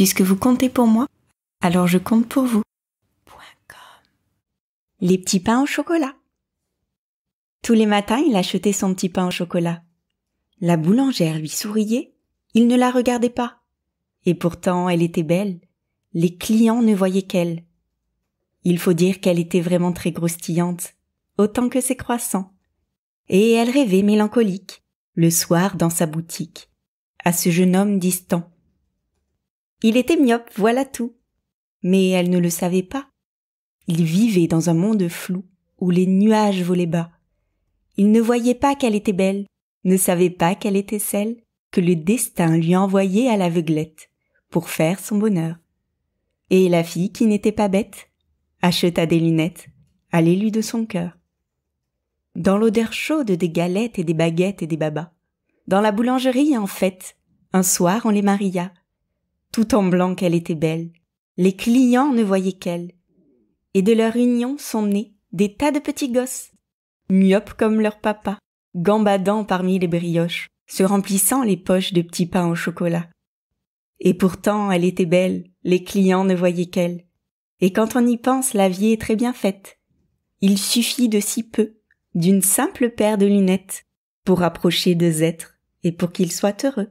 Puisque vous comptez pour moi, alors je compte pour vous. Les petits pains au chocolat. Tous les matins, il achetait son petit pain au chocolat. La boulangère lui souriait, il ne la regardait pas. Et pourtant, elle était belle. Les clients ne voyaient qu'elle. Il faut dire qu'elle était vraiment très grostillante, autant que ses croissants. Et elle rêvait mélancolique, le soir dans sa boutique, à ce jeune homme distant, il était myope, voilà tout. Mais elle ne le savait pas. Il vivait dans un monde flou où les nuages volaient bas. Il ne voyait pas qu'elle était belle, ne savait pas qu'elle était celle que le destin lui envoyait à l'aveuglette pour faire son bonheur. Et la fille qui n'était pas bête acheta des lunettes à l'élu de son cœur. Dans l'odeur chaude des galettes et des baguettes et des babas, dans la boulangerie en fête, un soir on les maria, tout en blanc qu'elle était belle. Les clients ne voyaient qu'elle. Et de leur union sont nés des tas de petits gosses, myopes comme leur papa, gambadant parmi les brioches, se remplissant les poches de petits pains au chocolat. Et pourtant elle était belle, les clients ne voyaient qu'elle. Et quand on y pense, la vie est très bien faite. Il suffit de si peu, d'une simple paire de lunettes, pour rapprocher deux êtres et pour qu'ils soient heureux.